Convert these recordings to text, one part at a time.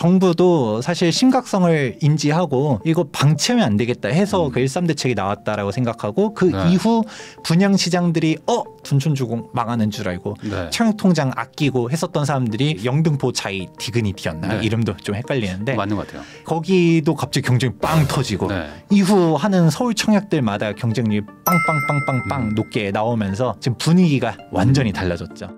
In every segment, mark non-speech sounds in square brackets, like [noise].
정부도 사실 심각성을 인지하고 이거 방치하면 안 되겠다 해서 음. 그 일삼 대책이 나왔다라고 생각하고 그 네. 이후 분양 시장들이 어 둔촌 주공 망하는 줄 알고 네. 채용 통장 아끼고 했었던 사람들이 영등포 차이 디그니티였나 네. 이름도 좀 헷갈리는데 맞는 것 같아요. 거기도 갑자기 경쟁이 빵 터지고 네. 이후 하는 서울 청약들마다 경쟁률이 빵빵빵빵빵 음. 높게 나오면서 지금 분위기가 완전히 달라졌죠.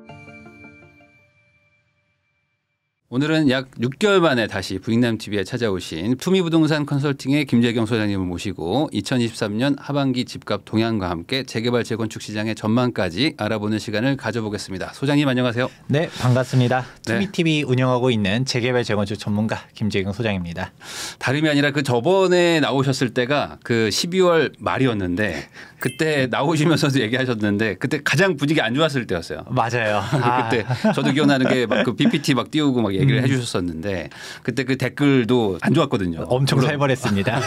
오늘은 약 6개월 만에 다시 부익남 TV에 찾아오신 투미부동산 컨설팅의 김재경 소장님을 모시고 2023년 하반기 집값 동향과 함께 재개발 재건축 시장의 전망까지 알아보는 시간을 가져보겠습니다. 소장님 안녕하세요. 네 반갑습니다. 네. 투미 TV 운영하고 있는 재개발 재건축 전문가 김재경 소장입니다. 다름이 아니라 그 저번에 나오셨을 때가 그 12월 말이었는데 그때 음. 나오시면서도 얘기하셨는데 그때 가장 분위기 안 좋았을 때였어요. 맞아요. [laughs] 그때 아. 저도 기억나는 게 막그 PPT 막 띄우고 막 얘기를 음. 해주셨었는데 그때 그 댓글도 안 좋았거든요. 엄청 살벌했습니다.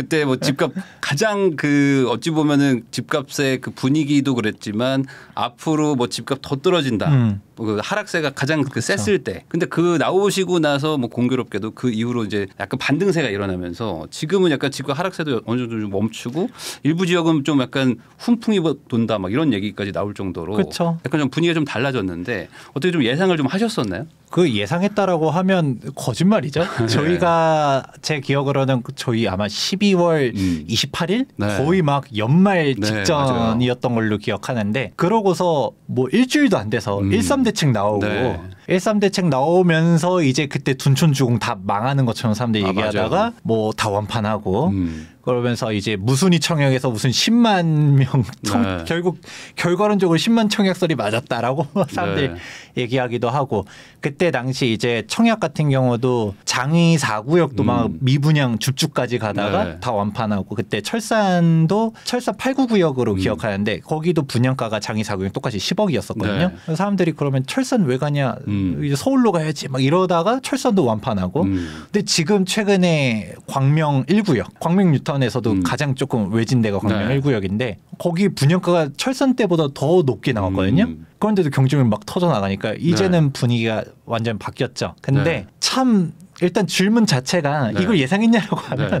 [laughs] 그때 뭐 집값 가장 그 어찌 보면은 집값의 그 분위기도 그랬지만 앞으로 뭐 집값 더 떨어진다. 음. 그 하락세가 가장 그 셌을 그렇죠. 때. 근데 그 나오시고 나서 뭐 공교롭게도 그 이후로 이제 약간 반등세가 일어나면서 지금은 약간 지금 하락세도 어느 정도 좀 멈추고 일부 지역은 좀 약간 훈풍이 뭐 돈다 막 이런 얘기까지 나올 정도로 그렇죠. 약간 좀 분위기가 좀 달라졌는데 어떻게 좀 예상을 좀 하셨었나요? 그 예상했다라고 하면 거짓말이죠. [laughs] 네. 저희가 제 기억으로는 저희 아마 12월 음. 28일 네. 거의 막 연말 네, 직전이었던 걸로 기억하는데 그러고서 뭐 일주일도 안 돼서 음. 13대책 나오고 네. 1.3 대책 나오면서 이제 그때 둔촌주공 다 망하는 것처럼 사람들이 아, 얘기하다가 뭐 다 완판하고 음. 그러면서 이제 무순위 청약에서 무슨 10만 명 네. 결국 결과론적으로 10만 청약설이 맞았다라고 [laughs] 사람들이 네. 얘기하기도 하고 그때 당시 이제 청약 같은 경우도 장위 4구역도 음. 막 미분양 줍주까지 가다가 네. 다 완판하고 그때 철산도 철산 8구구역으로 음. 기억하는데 거기도 분양가가 장위 4구역 똑같이 10억이었었거든요. 사람들이 그러면 철산 왜 가냐 음. 이제 서울로 가야지 막 이러다가 철선도 완판하고 음. 근데 지금 최근에 광명 1구역 광명 뉴턴에서도 음. 가장 조금 외진 데가 광명 네. 1구역인데 거기 분양가가 철선 때보다 더 높게 나왔거든요. 음. 그런데도 경쟁을 막 터져 나가니까 이제는 네. 분위기가 완전 바뀌었죠. 근데 네. 참 일단 질문 자체가 네. 이걸 예상했냐라고 네. 하면 네.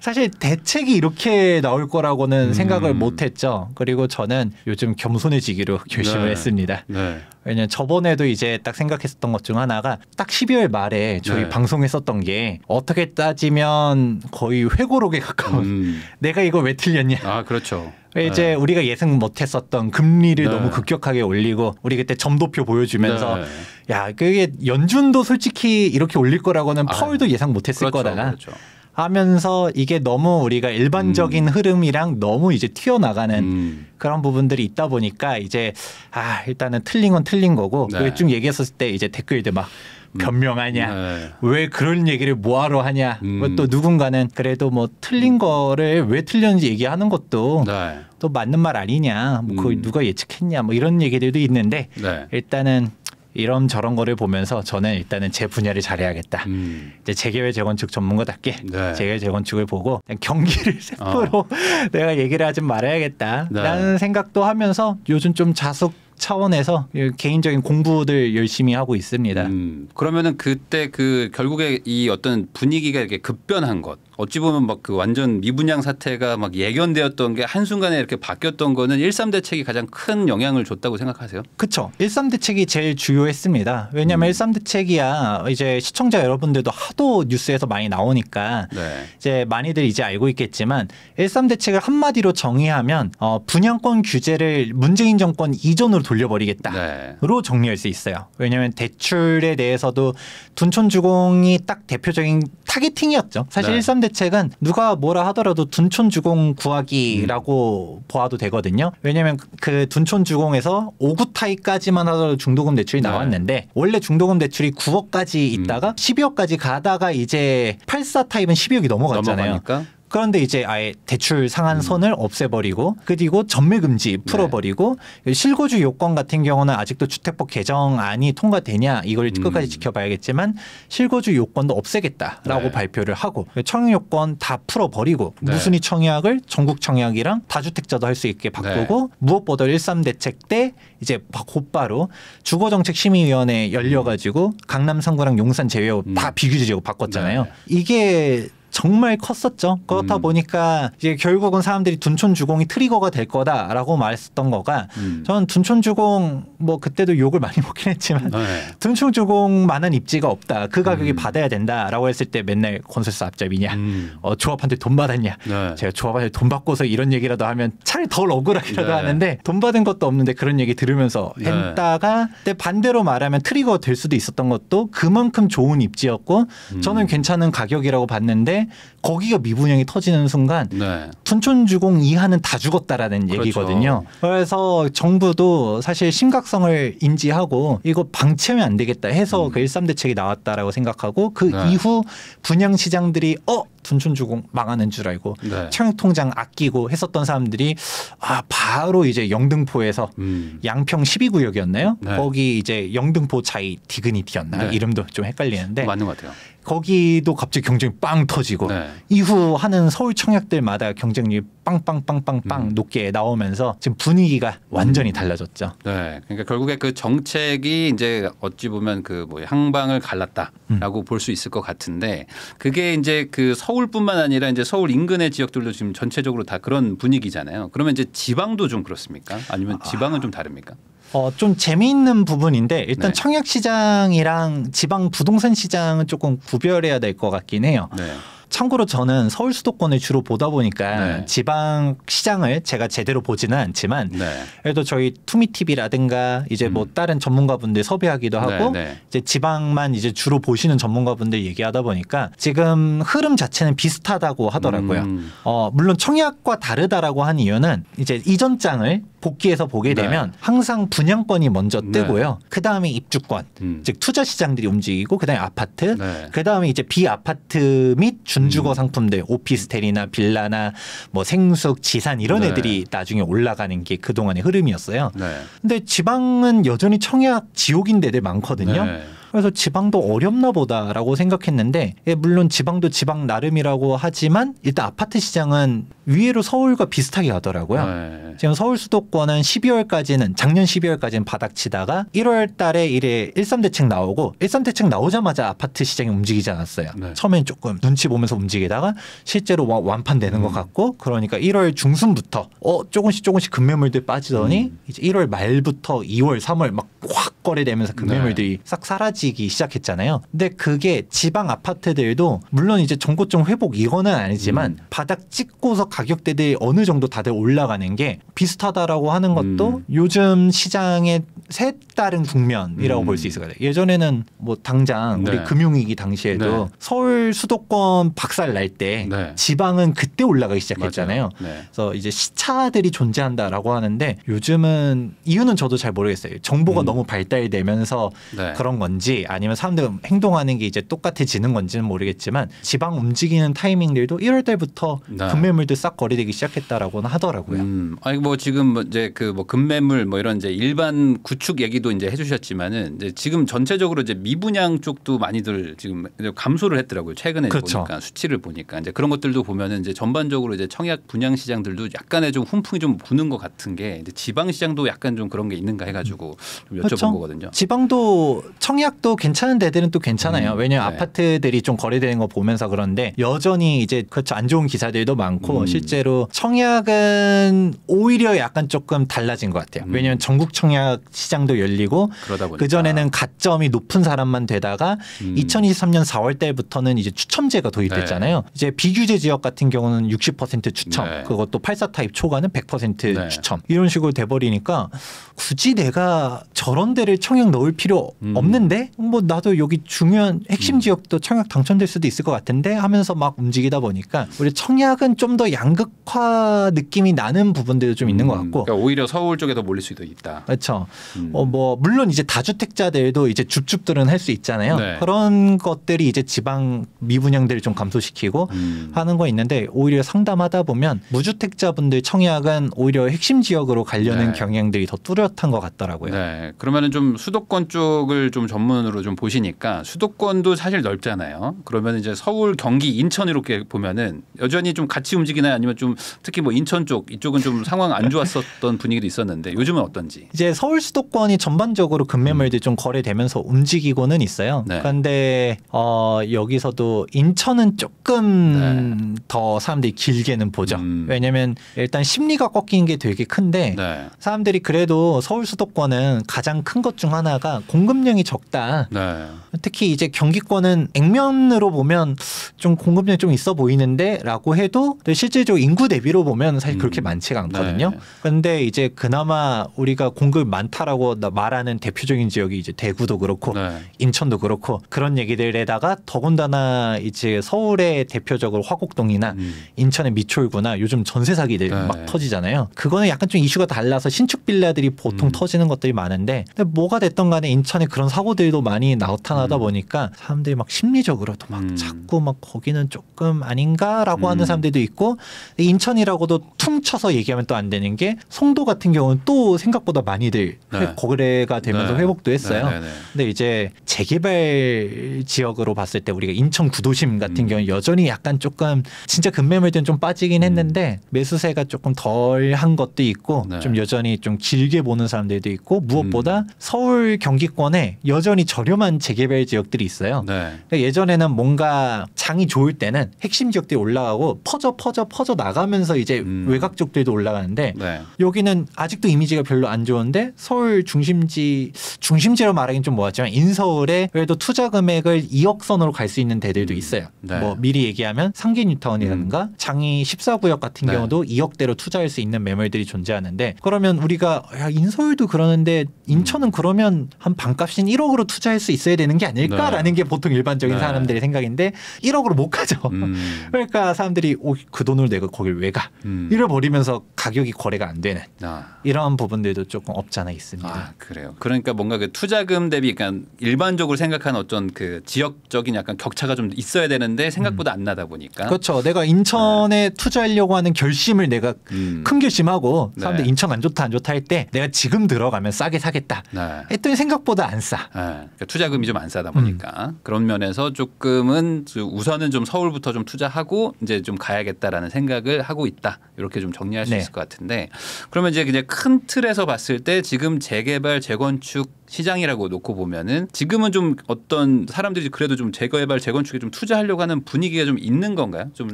사실 대책이 이렇게 나올 거라고는 음. 생각을 못 했죠. 그리고 저는 요즘 겸손해지기로 [laughs] 결심을 네. 했습니다. 네. 왜냐면 저번에도 이제 딱 생각했었던 것 중 하나가 딱 12월 말에 저희 네. 방송했었던 게 어떻게 따지면 거의 회고록에 가까운 음. [laughs] 내가 이걸 왜 틀렸냐. 아, 그렇죠. 이제 네. 우리가 예상 못했었던 금리를 네. 너무 급격하게 올리고 우리 그때 점도표 보여주면서 네. 야, 그게 연준도 솔직히 이렇게 올릴 거라고는 아, 펄도 예상 못 했을 그렇죠, 거다. 그렇죠. 하면서 이게 너무 우리가 일반적인 음. 흐름이랑 너무 이제 튀어나가는 음. 그런 부분들이 있다 보니까 이제 아 일단은 틀린 건 틀린 거고 네. 그쭉 얘기했었을 때 이제 댓글들 막 음. 변명하냐 네. 왜 그런 얘기를 뭐하러 하냐 음. 뭐 또 누군가는 그래도 뭐 틀린 음. 거를 왜 틀렸는지 얘기하는 것도 네. 또 맞는 말 아니냐 뭐 그걸 음. 누가 예측했냐 뭐 이런 얘기들도 있는데 네. 일단은 이런 저런 거를 보면서 저는 일단은 제 분야를 잘해야겠다. 음. 이제 재개발 재건축 전문가답게 네. 재개발 재건축을 보고 경기를 [laughs] 세포로 어. [laughs] 내가 얘기를 하지 말아야겠다라는 네. 생각도 하면서 요즘 좀 자숙 차원에서 개인적인 공부들 열심히 하고 있습니다. 음. 그러면은 그때 그 결국에 이 어떤 분위기가 이렇게 급변한 것 어찌 보면 막 그 완전 미분양 사태가 막 예견되었던 게 한순간에 이렇게 바뀌었던 거는 13 대책이 가장 큰 영향을 줬다고 생각하세요? 그렇죠. 13 대책이 제일 주요했습니다. 왜냐하면 음. 13 대책이야 이제 시청자 여러분들도 하도 뉴스에서 많이 나오니까 네. 이제 많이들 이제 알고 있겠지만 13 대책을 한마디로 정의하면 어, 분양권 규제를 문재인 정권 이전으로 돌려버리겠다로 네. 정리할 수 있어요. 왜냐하면 대출에 대해서도 둔촌주공이 딱 대표적인 타겟팅이었죠. 사실 네. 13 대책은 누가 뭐라 하더라도 둔촌 주공 구하기라고 음. 보아도 되거든요. 왜냐하면 그 둔촌 주공에서 5구 타이까지만 하더라도 중도금 대출이 네. 나왔는데 원래 중도금 대출이 9억까지 있다가 음. 12억까지 가다가 이제 84 타입은 12억이 넘어갔잖아요. 넘어가니까? 그런데 이제 아예 대출 상한선을 음. 없애버리고 그리고 전매 금지 네. 풀어버리고 네. 실거주 요건 같은 경우는 아직도 주택법 개정안이 통과되냐 이걸 음. 끝까지 지켜봐야겠지만 실거주 요건도 없애겠다라고 네. 발표를 하고 청약 요건 다 풀어버리고 네. 무순위 청약을 전국 청약이랑 다주택자도 할 수 있게 네. 바꾸고 무엇보다 일삼 대책 때 이제 곧바로 주거정책 심의위원회 열려가지고 강남 선거랑 용산 제외 하 음. 다 비규제지역 바꿨잖아요. 네. 이게 정말 컸었죠. 그렇다 음. 보니까 이제 결국은 사람들이 둔촌 주공이 트리거가 될 거다라고 말했던 었 거가 음. 저는 둔촌 주공 뭐 그때도 욕을 많이 [laughs] 먹긴 했지만 네. 둔촌 주공만한 입지가 없다. 그 가격이 음. 받아야 된다라고 했을 때 맨날 건설사 앞잡이냐, 음. 어, 조합한테 돈 받았냐. 네. 제가 조합한테 돈 받고서 이런 얘기라도 하면 차라리 덜 억울하기라도 네. 하는데 돈 받은 것도 없는데 그런 얘기 들으면서 네. 했다가 근데 반대로 말하면 트리거 될 수도 있었던 것도 그만큼 좋은 입지였고 음. 저는 괜찮은 가격이라고 봤는데 거기가 미분양이 터지는 순간 네. 춘촌주공 이하는 다 죽었다라는 그렇죠. 얘기거든요. 그래서 정부도 사실 심각성을 인지하고 이거 방치하면 안 되겠다 해서 음. 그 13대책이 나왔다라고 생각하고 그 네. 이후 분양 시장들이 어 둔촌 주공 망하는 줄 알고 네. 청약 통장 아끼고 했었던 사람들이 아 바로 이제 영등포에서 음. 양평 12구역이었나요? 네. 거기 이제 영등포 차이 디그니티였나 네. 이름도 좀 헷갈리는데 맞는 것 같아요. 거기도 갑자기 경쟁이 빵 터지고 네. 이후 하는 서울 청약들마다 경쟁률 빵빵빵빵빵 음. 높게 나오면서 지금 분위기가 완전히 음. 달라졌죠. 네. 그러니까 결국에 그 정책이 이제 어찌 보면 그뭐 향방을 갈랐다라고 음. 볼수 있을 것 같은데 그게 이제 그 서울뿐만 아니라 이제 서울 인근의 지역들도 지금 전체적으로 다 그런 분위기잖아요. 그러면 이제 지방도 좀 그렇습니까? 아니면 아. 지방은 아. 좀 다릅니까? 어, 좀 재미있는 부분인데 일단 네. 청약 시장이랑 지방 부동산 시장은 조금 구별해야 될 것 같긴 해요. 네. 참고로 저는 서울 수도권을 주로 보다 보니까 네. 지방 시장을 제가 제대로 보지는 않지만 네. 그래도 저희 투미 TV라든가 이제 뭐 음. 뭐 다른 전문가분들 섭외하기도 네, 하고 네, 이제 지방만 이제 주로 보시는 전문가분들 얘기하다 보니까 지금 흐름 자체는 비슷하다고 하더라고요. 음. 어, 물론 청약과 다르다라고 한 이유는 이제 이전 장을 복귀해서 보게 네. 되면 항상 분양권이 먼저 네. 뜨고요. 그 다음에 입주권, 음. 즉 투자 시장들이 움직이고 그 다음에 아파트, 그 다음에 이제 비아파트 및 준. 준주거 음. 상품들 오피스텔이나 빌라나 뭐 생숙 지산 이런 네. 애들이 나중에 올라가는 게 그동안의 흐름이었어요. 네. 근데 지방은 여전히 청약 지옥인 데들 많거든요. 네. 그래서 지방도 어렵나 보다라고 생각했는데 예, 물론 지방도 지방 나름이라고 하지만 일단 아파트 시장은 위로 에 서울과 비슷하게 가더라고요. 네. 지금 서울 수도권은 12월까지는 작년 12월까지는 바닥치다가 1월 달에 이래 1.3 대책 나오고 1.3 대책 나오자마자 아파트 시장이 움직이지 않았어요. 네. 처음엔 조금 눈치 보면서 움직이다가 실제로 완판되는 음. 것 같고 그러니까 1월 중순부터 어 조금씩 조금씩 금매물들 빠지더니 음. 이제 1월 말부터 2월 3월 막 확 거래되면서 금매물들이 네. 싹 사라지 강해지기 시작했잖아요. 근데 그게 지방 아파트들도 물론 이제 전고점 회복 이거는 아니지만 음. 바닥 찍고서 가격대들이 어느 정도 다들 올라가는 게 비슷하다라고 하는 것도 음. 요즘 시장의 셋다른 국면이라고 음. 볼수 있을 것 같아요. 예전에는 뭐 당장 우리 네. 금융위기 당시에도 네. 서울 수도권 박살 날때 네. 지방은 그때 올라가기 시작했잖아요. 네. 그래서 이제 시차들이 존재한다라고 하는데 요즘은 이유는 저도 잘 모르겠어요. 정보가 음. 너무 발달되면서 네. 그런 건지 건지 아니면 사람들 행동하는 게 이제 똑같아지는 건지는 모르겠지만 지방 움직이는 타이밍들도 1월 달부터 네. 금매물도싹 거래되기 시작했다라고는 하더라고요. 음, 아니 뭐 지금 뭐 이제 그뭐 금매물 뭐 이런 이제 일반 구축 얘기도 이제 해주셨지만은 이제 지금 전체적으로 이제 미분양 쪽도 많이들 지금 감소를 했더라고요. 최근에 그렇죠. 보니까 수치를 보니까 이제 그런 것들도 보면은 이제 전반적으로 이제 청약 분양 시장들도 약간의 좀 훈풍이 좀 부는 것 같은 게 지방 시장도 약간 좀 그런 게 있는가 해가지고 좀 그렇죠. 여쭤본 그렇죠. 거거든요. 지방도 청약 또 괜찮은 데들은 또 괜찮아요. 음, 왜냐면 네. 아파트들이 좀 거래되는 거 보면서 그런데 여전히 이제 그렇죠 안 좋은 기사들도 많고 음. 실제로 청약은 오히려 약간 조금 달라진 것 같아요. 음. 왜냐면 전국 청약 시장도 열리고 그 전에는 가점이 높은 사람만 되다가 2023년 4월 달부터는 이제 추첨제가 도입됐잖아요. 네. 이제 비규제 지역 같은 경우는 60% 추첨, 네. 그것도 84 타입 초과는 100% 추첨 이런 식으로 돼버리니까 굳이 내가 저런 데를 청약 넣을 필요 음. 없는데 뭐 나도 여기 중요한 핵심 음. 지역도 청약 당첨될 수도 있을 것 같은데 하면서 막 움직이다 보니까 우리 청약은 좀 더 양극화 느낌이 나는 부분들도 좀 음. 있는 것 음, 같고 그러니까 오히려 서울 쪽에 더 몰릴 수도 있다. 그렇죠. 음. 어뭐 물론 이제 다주택자들도 이제 줍줍들은 할 수 있잖아요. 네. 그런 것들이 이제 지방 미분양들을 좀 감소시키고 음. 하는 거 있는데 오히려 상담하다 보면 무주택자분들 청약은 오히려 핵심 지역으로 가려는 네. 경향들이 더 뚜렷한 것 같더라고요. 네. 그러면은 좀 수도권 쪽을 좀 전문 수도으로좀 보시니까 수도권도 사실 넓잖아요. 그러면 이제 서울, 경기, 인천 이렇게 보면은 여전히 좀 같이 움직이나 아니면 좀 특히 뭐 인천 쪽 이쪽은 좀 상황 안 좋았었던 분위기도 있었는데 요즘은 어떤지. 이제 서울 수도권이 전반적으로 급매물들이 음. 좀 거래되면서 움직이고는 있어요. 네. 그런데 어, 여기서도 인천은 조금 네. 더 사람들이 길게는 보죠. 음. 왜냐면 일단 심리가 꺾인 게 되게 큰데 네. 사람들이 그래도 서울 수도권은 가장 큰 것 중 하나가 공급량이 적다. 네. 특히 이제 경기권은 액면으로 보면 좀 공급량이 좀 있어 보이는데라고 해도 실제적으로 인구 대비로 보면 사실 그렇게 음. 많지가 네. 않거든요. 네. 그런데 이제 그나마 우리가 공급 많다라고 말하는 대표적인 지역이 이제 대구도 그렇고 네. 인천도 그렇고 그런 얘기들에다가 더군다나 이제 서울의 대표적으로 화곡동이나 음. 인천의 미추홀구나 요즘 전세 사기들 네. 막 터지잖아요. 그거는 약간 좀 이슈가 달라서 신축 빌라들이 보통 음. 터지는 것들이 많은데 뭐가 됐던 간에 인천의 그런 사고들 사람도 많이 나타나다 음. 보니까 사람들이 막 심리적으로도 막 음. 자꾸 막 거기는 조금 아닌가라고 음. 하는 사람들도 있고 인천이라고도 퉁쳐서 얘기하면 또 안 되는 게 송도 같은 경우는 또 생각보다 많이들 네. 거래가 되면서 네. 회복도 했어요. 네, 네, 네. 근데 이제 재개발 지역으로 봤을 때 우리가 인천 구도심 같은 음. 경우는 여전히 약간 조금 진짜 금매물들은 좀 빠지긴 음. 했는데 매수세가 조금 덜 한 것도 있고 네. 좀 여전히 좀 길게 보는 사람들도 있고 무엇보다 음. 서울 경기권에 여전히 굉장히 저렴한 재개발 지역들이 있어요. 네. 그러니까 예전에는 뭔가 장이 좋을 때는 핵심 지역들이 올라가고 퍼져 퍼져 퍼져 나가면서 이제 음. 외곽 쪽들도 올라가는데 네. 여기는 아직도 이미지가 별로 안 좋은데 서울 중심지 중심지로 말하기는 좀 뭐하지만 인서울에 그래도 투자 금액을 2억 선으로 갈 수 있는 대들도 음. 있어요. 네. 뭐 미리 얘기하면 상계 뉴타운이라든가 음. 장이 14구역 같은 네. 경우도 2억대로 투자할 수 있는 매물들이 존재하는데 그러면 우리가 야, 인서울도 그러는데 인천은 음. 그러면 한 반값인 1억으로 투자할 수 있어야 되는 게 아닐까라는 네. 게 보통 일반적인 네. 사람들의 생각인데 1억으로 못 가죠. 음. [laughs] 그러니까 사람들이 오, 어, 그 돈을 내가 거길 왜 가? 음. 잃어버리면서 가격이 거래가 안 되는 아. 이런 부분들도 조금 없잖아 있습니다. 아, 그래요. 그러니까 뭔가 그 투자금 대비 그러 그러니까 일반적으로 생각하는 어떤 그 지역적인 약간 격차가 좀 있어야 되는데 생각보다 음. 안 나다 보니까 그렇죠. 내가 인천에 네. 투자하려고 하는 결심을 내가 음. 큰 결심하고 사람들 이 네. 인천 안 좋다 안 좋다 할 때 내가 지금 들어가면 싸게 사겠다 네. 했더니 생각보다 안 싸. 네. 그러니까 투자금이 좀 안 싸다 음. 보니까 음. 그런 면에서 조금은 우선은 좀 서울부터 좀 투자하고 이제 좀 가야겠다라는 생각을 하고 있다 이렇게 좀 정리할 수 네. 있을 것 같은데 그러면 이제 그냥 큰 틀에서 봤을 때 지금 재개발 재건축 시장이라고 놓고 보면은 지금은 좀 어떤 사람들이 그래도 좀 재개발 재건축에 좀 투자하려고 하는 분위기가 좀 있는 건가요? 좀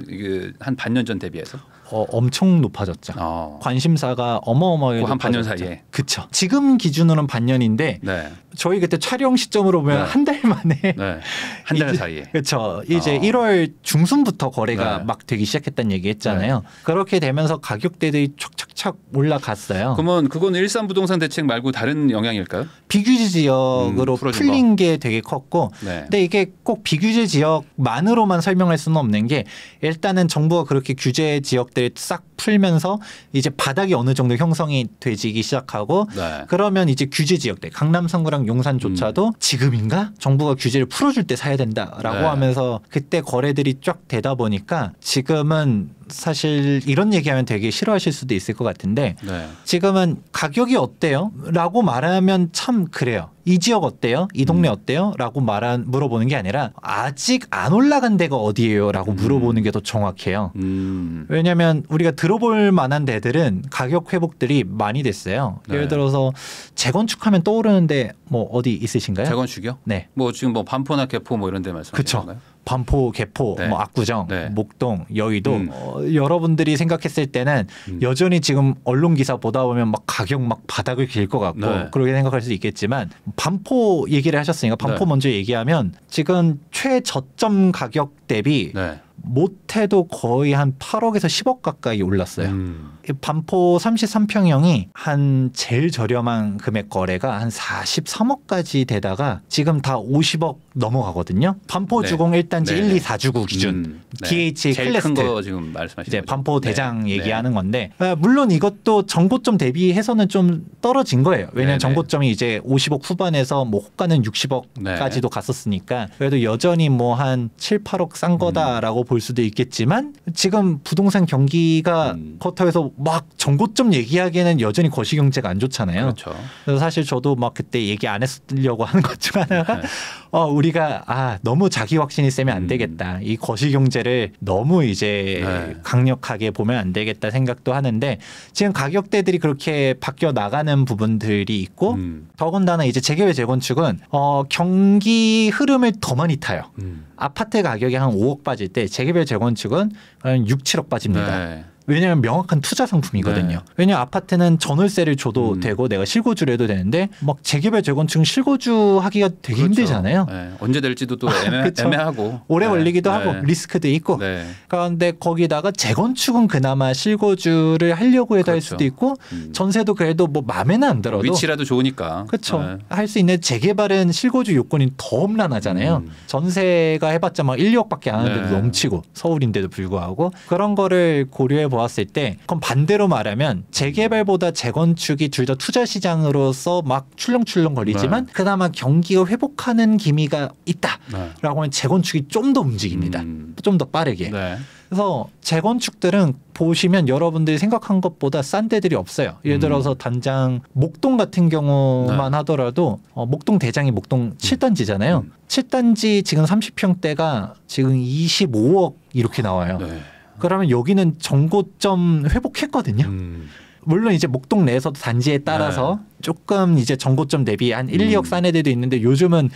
한 반년 전 대비해서? 어, 엄청 높아졌죠. 어. 관심사가 어마어마하게 그 한 반년 사이에. 그쵸. 지금 기준으로는 반년인데 네. 저희 그때 촬영 시점으로 보면 네. 한달 만에 네. 한달 [laughs] 사이에. 그렇죠. 이제 어. 1월 중순부터 거래가 네. 막 되기 시작했다는 얘기했잖아요. 네. 그렇게 되면서 가격대들이 촉촉 착착 올라갔어요. 그러면 그건 일산 부동산 대책 말고 다른 영향일까요? 비규제 지역으로 음, 풀린 거. 게 되게 컸고 네. 근데 이게 꼭 비규제 지역만으로만 설명할 수는 없는 게 일단은 정부가 그렇게 규제 지역들을 싹 풀면서 이제 바닥이 어느 정도 형성이 되지기 시작하고 네. 그러면 이제 규제 지역들 강남 선구랑 용산조차도 음. 지금인가 정부가 규제를 풀어줄 때 사야 된다라고 네. 하면서 그때 거래들이 쫙 되다 보니까 지금은 사실 이런 얘기하면 되게 싫어하실 수도 있을 것 같은데 네. 지금은 가격이 어때요? 라고 말하면 참 그래요. 이 지역 어때요? 이 동네 음. 어때요? 라고 말한 물어보는 게 아니라 아직 안 올라간 데가 어디예요? 라고 음. 물어보는 게 더 정확해요. 음. 왜냐하면 우리가 들어볼 만한 데들은 가격 회복들이 많이 됐어요. 네. 예를 들어서 재건축하면 떠오르는데 뭐 어디 있으신가요? 재건축이요? 네. 뭐 지금 뭐 반포나 개포 뭐 이런 데 말씀. 그렇요 반포, 개포, 네. 뭐 압구정, 네. 목동, 여의도 음. 어, 여러분들이 생각했을 때는 음. 여전히 지금 언론 기사 보다 보면 막 가격 막 바닥을 길 것 같고 네. 그렇게 생각할 수 있겠지만 반포 얘기를 하셨으니까 반포 네. 먼저 얘기하면 지금 최저점 가격 대비 네. 못해도 거의 한 8억에서 10억 가까이 올랐어요. 음. 반포 33평형이 한 제일 저렴한 금액 거래가 한 43억까지 되다가 지금 다 50억 넘어가거든요. 반포 네. 주공 일단지 네. 1, 2, 4주구 기준 음. 네. DH 클래스트 거 지금 말씀하신 거죠? 반포 대장 네. 얘기하는 네. 건데 아, 물론 이것도 정고점 대비해서는 좀 떨어진 거예요. 왜냐하면 네, 정고점이 이제 50억 후반에서 뭐 호가는 60억까지도 갔었으니까 그래도 여전히 뭐 한 7, 8억 싼 거다라고 음. 볼 수도 있겠지만 지금 부동산 경기가 커터에다고 음. 서막 전고점 얘기하기에는 여전히 거시경제가 안 좋잖아요. 그렇죠. 그래서 사실 저도 막 그때 얘기 안 했으려고 하는 것 중 하나가 네. 어, 우리가 아 너무 자기 확신이 세면 안 음. 되겠다. 이 거시 경제를 너무 이제 네. 강력하게 보면 안 되겠다 생각도 하는데 지금 가격대들이 그렇게 바뀌어 나가는 부분들이 있고 음. 더군다나 이제 재개발 재건축은 어, 경기 흐름을 더 많이 타요. 음. 아파트 가격이 한 5억 빠질 때 재개발 재건축은 한 6, 7억 빠집니다. 네. 왜냐하면 명확한 투자 상품이거든요. 네. 왜냐 아파트는 전월세를 줘도 음. 되고 내가 실고주를 해도 되는데 막 재개발 재건축 실고주 하기가 되게 그렇죠. 힘들잖아요. 네. 언제 될지도 또 애매, [laughs] 하고 오래 네. 걸리기도 네. 하고 리스크도 있고 네. 그런데 거기다가 재건축은 그나마 실고주를 하려고 해도 그렇죠. 할 수도 있고 음. 전세도 그래도 뭐 마음에는 안 들어도 위치라도 좋으니까 그렇죠. 네. 할수 있는 재개발은 실고주 요건이 더 험난하잖아요. 음. 전세가 해봤자 막 1, 억밖에안 하는데도 넘치고 서울인데도 불구하고 그런 거를 고려해 보. 보았을 때 그럼 반대로 말하면 재개발보다 재건축이 둘 다 투자 시장으로서 막 출렁출렁 거리지만 네. 그나마 경기가 회복하는 기미가 있다라고 네. 하면 재건축이 좀 더 움직입니다. 음. 좀더 빠르게. 네. 그래서 재건축들은 보시면 여러분들이 생각한 것보다 싼 데들이 없어요. 예를 음. 들어서 당장 목동 같은 경우만 네. 하더라도 어, 목동 대장이 목동 7단지잖아요. 음. 7단지 음. 지금 30평대가 지금 25억 이렇게 나와요. 네. 그러면 여기는 정고점 회복했거든요. 음. 물론 이제 목동 내에서도 단지에 따라서 네. 조금 이제 정고점 대비 한 1, 2억 음. 싼 애들도 있는데 요즘은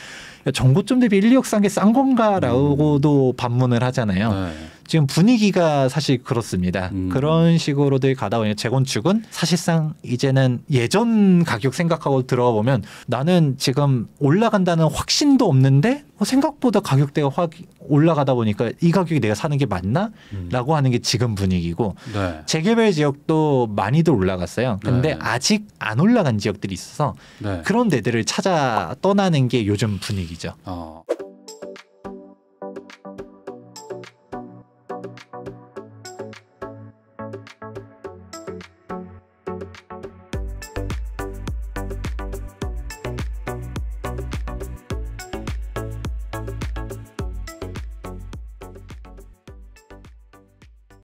정고점 대비 1, 2억 싼게싼 건가라고도 음. 반문을 하잖아요. 네. 지금 분위기가 사실 그렇습니다. 음. 그런 식으로들 가다 보니 재건축은 사실상 이제는 예전 가격 생각하고 들어가 보면 나는 지금 올라간다는 확신도 없는데 뭐 생각보다 가격대가 확 올라가다 보니까 이 가격이 내가 사는 게 맞나? 음. 라고 하는 게 지금 분위기고 네. 재개발 지역도 많이들 올라갔어요. 근데 네. 아직 안 올라간 지역들이 있어서 네. 그런 데들을 찾아 떠나는 게 요즘 분위기죠. 어.